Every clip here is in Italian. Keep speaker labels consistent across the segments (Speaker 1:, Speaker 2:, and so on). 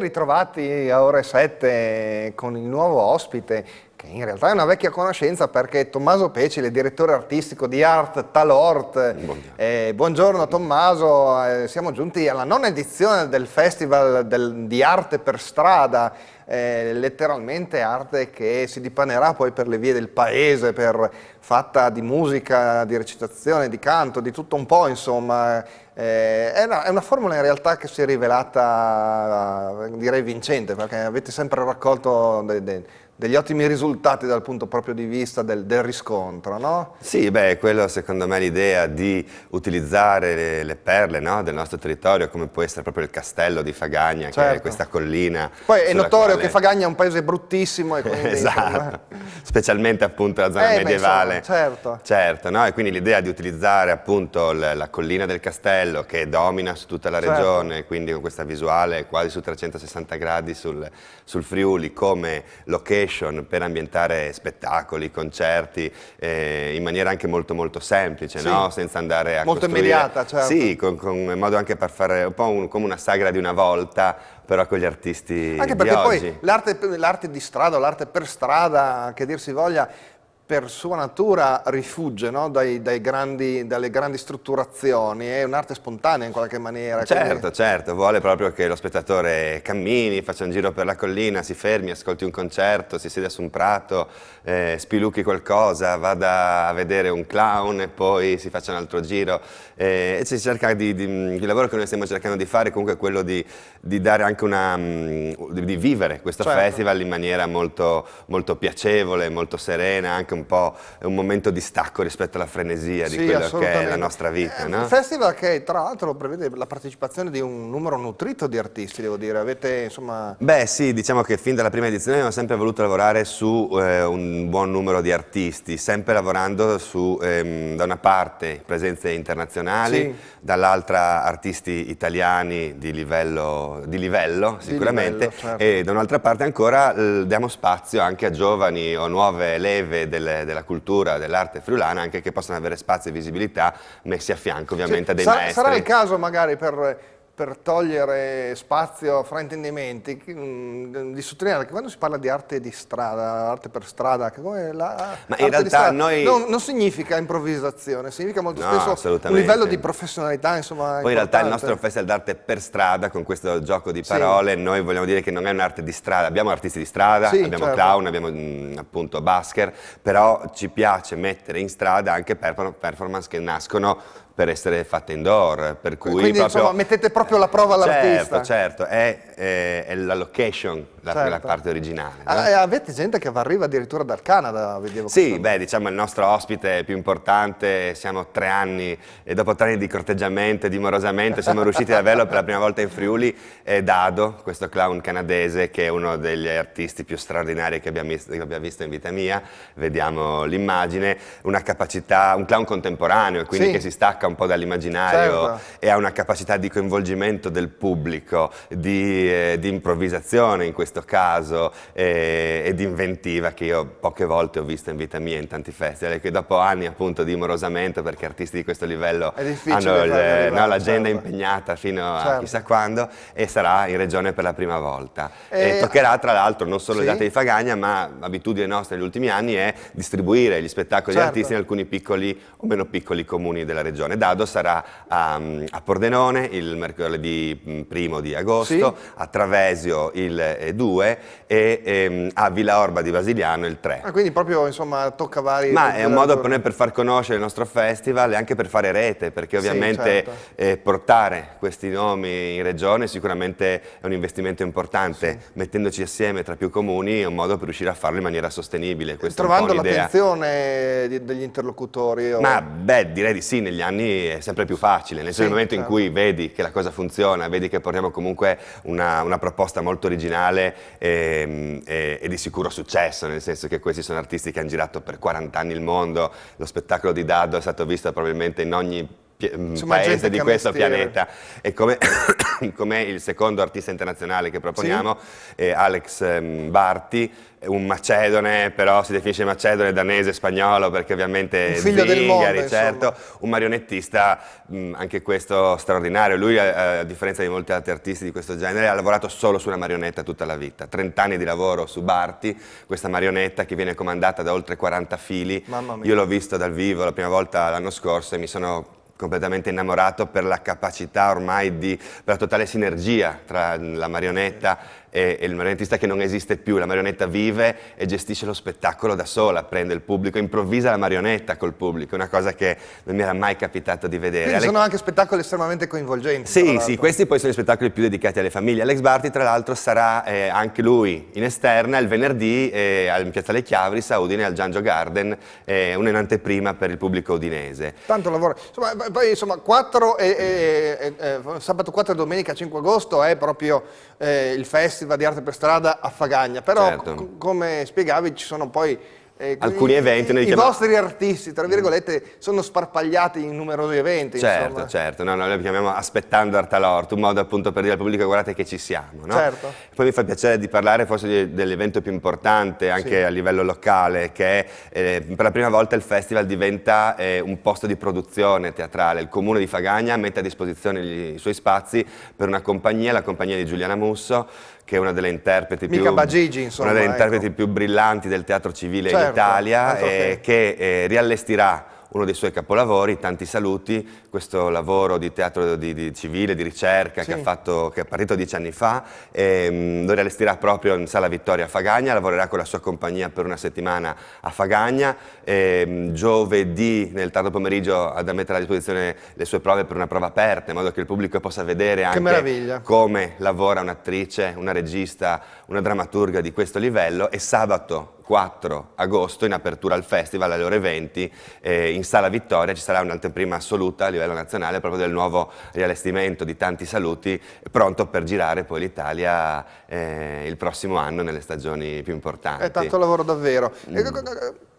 Speaker 1: ritrovati a ore 7 con il nuovo ospite che in realtà è una vecchia conoscenza perché Tommaso Peci, Pecile, direttore artistico di Art Talort, buongiorno, eh, buongiorno Tommaso, eh, siamo giunti alla nona edizione del Festival del, di Arte per Strada, eh, letteralmente arte che si dipanerà poi per le vie del paese, per, fatta di musica, di recitazione, di canto, di tutto un po' insomma. Eh, è una, è, una, formula in realtà che si è rivelata direi vincente perché avete sempre raccolto... De, de, degli ottimi risultati dal punto proprio di vista del, del riscontro, no?
Speaker 2: Sì, beh, quello secondo me è l'idea di utilizzare le, le perle no, del nostro territorio, come può essere proprio il castello di Fagagna, certo. che è certo. questa collina. Poi è notorio quale... che
Speaker 1: Fagagna è un paese bruttissimo. E quindi, esatto, eh.
Speaker 2: specialmente appunto la zona eh, medievale. Insomma, certo. Certo, no? E quindi l'idea di utilizzare appunto la, la collina del castello che domina su tutta la certo. regione, quindi con questa visuale quasi su 360 gradi sul, sul Friuli come location location per ambientare spettacoli, concerti, eh, in maniera anche molto molto semplice, sì. no? senza andare a molto costruire... immediata, certo. Sì, con, con, modo anche per fare un po' un, come una sagra di una volta, però con gli artisti Anche perché poi
Speaker 1: l'arte di strada, l'arte per strada, che dir si voglia, per sua natura rifugge no? dai, dai grandi, dalle grandi strutturazioni, è un'arte spontanea in qualche maniera. Certo,
Speaker 2: quindi... certo, vuole proprio che lo spettatore cammini, faccia un giro per la collina, si fermi, ascolti un concerto, si sieda su un prato, eh, spilucchi qualcosa, vada a vedere un clown e poi si faccia un altro giro. Eh, e si cerca di, di, il lavoro che noi stiamo cercando di fare comunque è quello di, di dare anche una... Mm, di, di vivere questo certo. festival in maniera molto, molto piacevole, molto serena, anche un un po' un momento di stacco rispetto alla frenesia di quello che è la nostra vita. Eh, no? Un
Speaker 1: festival che tra l'altro prevede la partecipazione di un numero nutrito di artisti, devo dire. Avete insomma.
Speaker 2: Beh, sì, diciamo che fin dalla prima edizione abbiamo sempre voluto lavorare su eh, un buon numero di artisti, sempre lavorando su ehm, da una parte presenze internazionali, sì. dall'altra artisti italiani di livello, di livello di sicuramente, livello, certo. e da un'altra parte ancora diamo spazio anche a giovani o nuove leve del delle, della cultura, dell'arte friulana, anche che possano avere spazio e visibilità messi a fianco ovviamente cioè, dei sa, maestri. Sarà il
Speaker 1: caso magari per per togliere spazio a fraintendimenti, mm, di sottolineare che quando si parla di arte di strada, arte per strada, come la Ma in realtà noi... Non, non, significa improvvisazione, significa molto no, spesso un livello di professionalità, insomma, Poi importante. in realtà il nostro
Speaker 2: festival d'arte per strada, con questo gioco di parole, sì. noi vogliamo dire che non è un'arte di strada, abbiamo artisti di strada, sì, abbiamo certo. clown, abbiamo mh, mm, appunto basker, però ci piace mettere in strada anche performance che nascono per essere fatte indoor, per cui Quindi, proprio, insomma,
Speaker 1: mettete proprio la prova all'artista.
Speaker 2: Certo, certo, è, è, è la location, la, certo. la parte originale.
Speaker 1: No? Ah, avete gente che arriva addirittura dal Canada, vedevo. Sì,
Speaker 2: beh, diciamo il nostro ospite più importante, siamo tre anni e dopo tre anni di corteggiamento e dimorosamente siamo riusciti ad averlo per la prima volta in Friuli, è Dado, questo clown canadese che è uno degli artisti più straordinari che abbiamo, che abbiamo visto in vita mia, vediamo l'immagine, una capacità, un clown contemporaneo, quindi sì. che si stacca stacca un po' dall'immaginario certo. e ha una capacità di coinvolgimento del pubblico, di, eh, di improvvisazione in questo caso eh, e di inventiva che io poche volte ho visto in vita mia in tanti festival e che dopo anni appunto di morosamento perché artisti di questo livello hanno le, no, l'agenda certo. impegnata fino certo. a chissà quando e sarà in regione per la prima volta. E, e eh, toccherà tra l'altro non solo sì? le date di Fagagna ma abitudine nostra negli ultimi anni è distribuire gli spettacoli certo. di artisti in alcuni piccoli o meno piccoli comuni della regione. Pordenone. Dado sarà a, mm, a Pordenone il mercoledì mm, primo di agosto, sì. a Travesio il 2 eh, e, e, ehm, a Villa Orba di Basiliano il 3.
Speaker 1: Ah, quindi proprio insomma tocca vari... Ma è un modo per noi
Speaker 2: per far conoscere il nostro festival e anche per fare rete, perché ovviamente sì, certo. eh, portare questi nomi in regione sicuramente è un investimento importante, sì. mettendoci assieme tra più comuni è un modo per riuscire a farlo in maniera sostenibile. Questa Trovando
Speaker 1: l'attenzione degli interlocutori. O... Ma
Speaker 2: beh, direi di sì, negli anni anni è sempre più facile, nel sì, momento certo. in cui vedi che la cosa funziona, vedi che portiamo comunque una, una proposta molto originale e, ehm, e, e, di sicuro successo, nel senso che questi sono artisti che hanno girato per 40 anni il mondo, lo spettacolo di Dado è stato visto probabilmente in ogni Insomma, paese di questo pianeta e come, come, il secondo artista internazionale che proponiamo sì? è Alex ehm, Barti un macedone, però si definisce macedone, danese, spagnolo, perché ovviamente un figlio Zingari, del mondo, certo, insomma. un marionettista, mm, anche questo straordinario. Lui, eh, a, differenza di molti altri artisti di questo genere, ha lavorato solo sulla marionetta tutta la vita. 30 anni di lavoro su Barti, questa marionetta che viene comandata da oltre 40 fili. Mamma mia. Io l'ho visto dal vivo la prima volta l'anno scorso e mi sono completamente innamorato per la capacità ormai di, per la totale sinergia tra la marionetta e, e il marionettista che non esiste più, la marionetta vive e gestisce lo spettacolo da sola, prende il pubblico, improvvisa la marionetta col pubblico, una cosa che non mi era mai capitato di vedere. Quindi sono
Speaker 1: anche spettacoli estremamente coinvolgenti.
Speaker 2: Sì, sì, questi poi sono gli spettacoli più dedicati alle famiglie. Alex Barti tra l'altro sarà eh, anche lui in esterna il venerdì eh, in Piazza Le Chiavri, Saudine al Giangio Garden, eh, un'anteprima per il pubblico udinese.
Speaker 1: Tanto lavoro, insomma, poi insomma 4 e, e, e, sabato 4 e domenica 5 agosto è proprio eh, il festival festival di arte per strada a Fagagna, però certo. come spiegavi ci sono poi eh, alcuni eventi. I, i chiama... vostri artisti, tra virgolette, sono sparpagliati in numerosi eventi. Certo, insomma.
Speaker 2: certo, certo. no, noi li chiamiamo aspettando Artalort, un modo appunto per dire al pubblico guardate che ci siamo. No? Certo. Poi mi fa piacere di parlare forse dell'evento più importante anche sì. a livello locale, che è, eh, per la prima volta il festival diventa eh, un posto di produzione teatrale. Il comune di Fagagna mette a disposizione gli, i suoi spazi per una compagnia, la compagnia di Giuliana Musso, che è una delle interpreti, più, Bagigi, insomma, una delle ecco. interpreti più, brillanti del teatro civile certo Certo, Italia eh, che eh, riallestirà uno dei suoi capolavori, Tanti Saluti, questo lavoro di teatro di, di civile, di ricerca sì. che, fatto, che, è partito dieci anni fa, ehm, lo realizzerà proprio in Sala Vittoria a Fagagna, lavorerà con la sua compagnia per una settimana a Fagagna, ehm, giovedì nel tardo pomeriggio ad mettere a disposizione le sue prove per una prova aperta, in modo che il pubblico possa vedere anche come lavora un'attrice, una regista, una drammaturga di questo livello e sabato 4 agosto in apertura al festival alle ore 20 eh, in Sala Vittoria ci sarà un'anteprima assoluta a livello nazionale proprio del nuovo riallestimento di tanti saluti pronto per girare poi l'Italia eh, il prossimo anno nelle stagioni più importanti. È tanto lavoro
Speaker 1: davvero. Mm.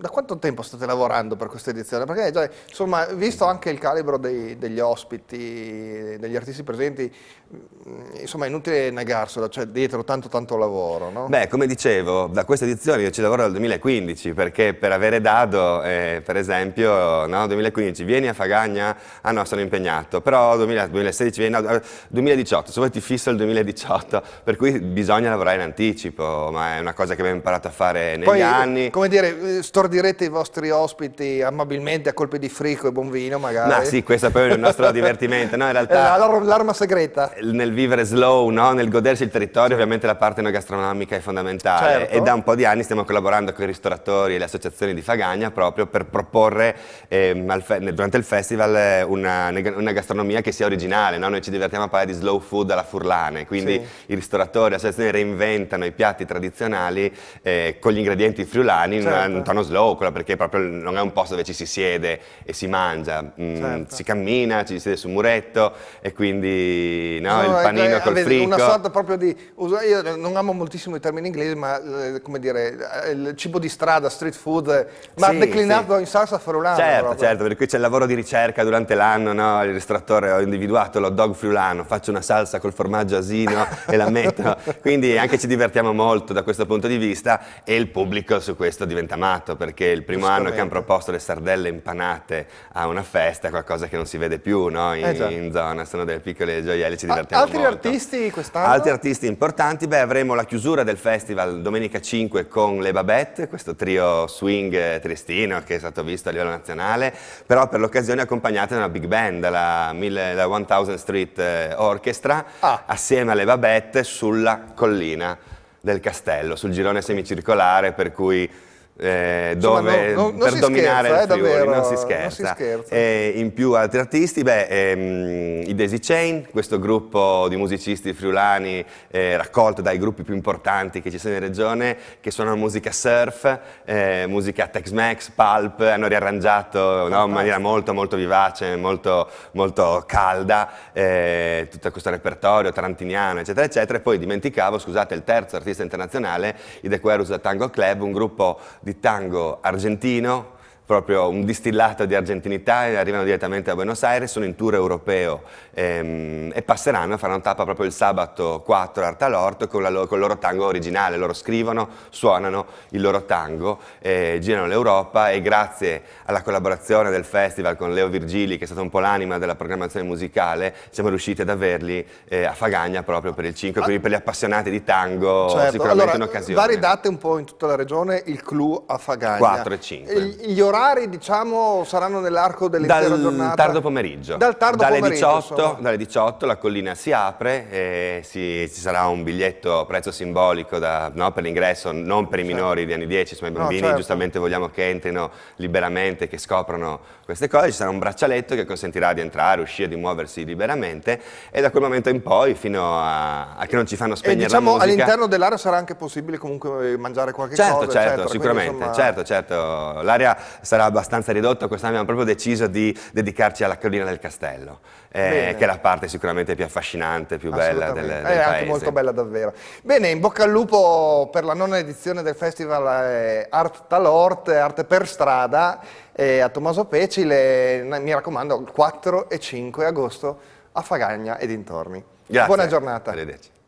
Speaker 1: Da quanto tempo state lavorando per questa edizione? Perché già, insomma, visto anche il calibro dei, degli ospiti, degli artisti presenti, mm, insomma è inutile negarselo, cioè dietro tanto tanto lavoro. No? Beh,
Speaker 2: come dicevo, da questa edizione io ci lavoro ancora al 2015, perché per avere Dado, eh, per esempio, no, 2015 vieni a Fagagna, ah no, sono impegnato, però 2016 vieni, no, 2018, se vuoi ti fisso il 2018, per cui bisogna lavorare in anticipo, ma è una cosa che abbiamo imparato a fare negli Poi, anni.
Speaker 1: come dire, eh, stordirete i vostri ospiti amabilmente a colpi di frico e buon vino magari? Ma sì,
Speaker 2: questo è proprio il nostro divertimento, no, in realtà...
Speaker 1: Eh, l'arma segreta.
Speaker 2: Nel vivere slow, no? nel godersi il territorio, ovviamente la parte gastronomica è fondamentale certo. e da un po' di anni stiamo collaborando lavorando con i ristoratori e le associazioni di Fagagna proprio per proporre ehm, durante il festival eh, una, una, gastronomia che sia originale, no? noi ci divertiamo a parlare di slow food alla furlane, quindi sì. i ristoratori e le associazioni reinventano i piatti tradizionali eh, con gli ingredienti friulani certo. in un tono slow, perché proprio non è un posto dove ci si siede e si mangia, mm, certo. si cammina, ci si siede su un muretto e quindi no, no, il panino è, eh, col frigo. Una sorta
Speaker 1: proprio di, io non amo moltissimo i termini inglesi ma eh, come dire, il cibo di strada, street food, eh, ma sì, declinato sì. in salsa friulana. Certo, proprio. certo,
Speaker 2: perché qui c'è il lavoro di ricerca durante l'anno, no? il ristoratore ho individuato lo dog friulano, faccio una salsa col formaggio asino e la metto. Quindi anche ci divertiamo molto da questo punto di vista e il pubblico su questo diventa matto perché il primo anno che hanno proposto le sardelle impanate a una festa è qualcosa che non si vede più no? in, eh in, zona, sono delle piccole gioielli, ci divertiamo a altri molto.
Speaker 1: Altri artisti quest'anno? Altri
Speaker 2: artisti importanti, beh avremo la chiusura del festival domenica 5 con le Babette, questo trio swing triestino che è stato visto a livello nazionale, però per l'occasione accompagnate da una big band, la, 1000 Street eh, Orchestra, ah. assieme alle Babette sulla collina del castello, sul girone semicircolare per cui eh, dove Insomma, non, non, per dominare scherza, eh, il Friuli, davvero, non si scherza. Si scherza. Eh, in più altri artisti, beh, ehm, i Daisy Chain, questo gruppo di musicisti friulani eh, raccolto dai gruppi più importanti che ci sono in regione, che suonano musica surf, eh, musica Tex-Mex, Pulp, hanno riarrangiato no, in maniera molto molto vivace, molto, molto calda eh, tutto questo repertorio tarantiniano, eccetera, eccetera. E poi dimenticavo, scusate, il terzo artista internazionale, i The Querus Tango Club, un gruppo di di tango argentino proprio un distillato di argentinità, e arrivano direttamente da Buenos Aires, sono in tour europeo ehm, e passeranno, faranno tappa proprio il sabato 4 a Artalorto con, la, con il loro tango originale, loro scrivono, suonano il loro tango, eh, girano l'Europa e grazie alla collaborazione del festival con Leo Virgili, che è stato un po' l'anima della programmazione musicale, siamo riusciti ad averli eh, a Fagagna proprio per il 5, ah. quindi per gli appassionati di tango certo. sicuramente allora, un'occasione. Varie
Speaker 1: date un po' in tutta la regione, il clou a Fagagna. 4 e 5. E gli orari regolari diciamo, saranno nell'arco dell'intera Dal giornata? Tardo
Speaker 2: pomeriggio. Dal tardo dalle pomeriggio. 18, dalle 18 la collina si apre, si, ci sarà un biglietto a prezzo simbolico da, no, per l'ingresso, non per i certo. minori certo. di anni 10, ma i bambini no, certo. giustamente vogliamo che entrino liberamente, che scoprano queste cose. Ci sarà un braccialetto che consentirà di entrare, uscire, di muoversi liberamente e da quel momento in poi fino a, a che non ci fanno spegnere la e diciamo, all'interno
Speaker 1: dell'area sarà anche possibile comunque mangiare qualche certo, cosa? Certo, certo, sicuramente, insomma... certo,
Speaker 2: certo. L'area sarà abbastanza ridotto, quest'anno abbiamo proprio deciso di dedicarci alla collina del castello, eh, che è la parte sicuramente più affascinante, più bella del, del È paese. anche molto
Speaker 1: bella davvero. Bene, in bocca al lupo per la nona edizione del festival eh, Art Talort, Arte per strada, eh, a Tommaso Pecile, mi raccomando, il 4 e 5 agosto a Fagagna e dintorni. Grazie. Buona giornata. Arrivederci.